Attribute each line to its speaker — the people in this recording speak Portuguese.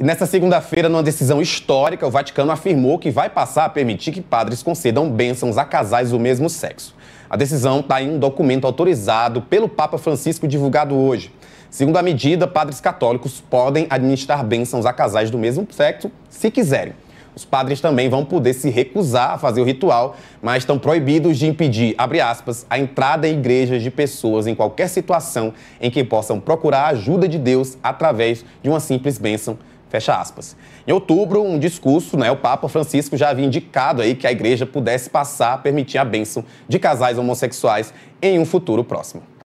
Speaker 1: E nesta segunda-feira, numa decisão histórica, o Vaticano afirmou que vai passar a permitir que padres concedam bênçãos a casais do mesmo sexo. A decisão está em um documento autorizado pelo Papa Francisco divulgado hoje. Segundo a medida, padres católicos podem administrar bênçãos a casais do mesmo sexo se quiserem. Os padres também vão poder se recusar a fazer o ritual, mas estão proibidos de impedir, aspas, a entrada em igrejas de pessoas em qualquer situação em que possam procurar a ajuda de Deus através de uma simples bênção, Fecha aspas. Em outubro, um discurso, né, o Papa Francisco já havia indicado aí que a igreja pudesse passar a permitir a bênção de casais homossexuais em um futuro próximo.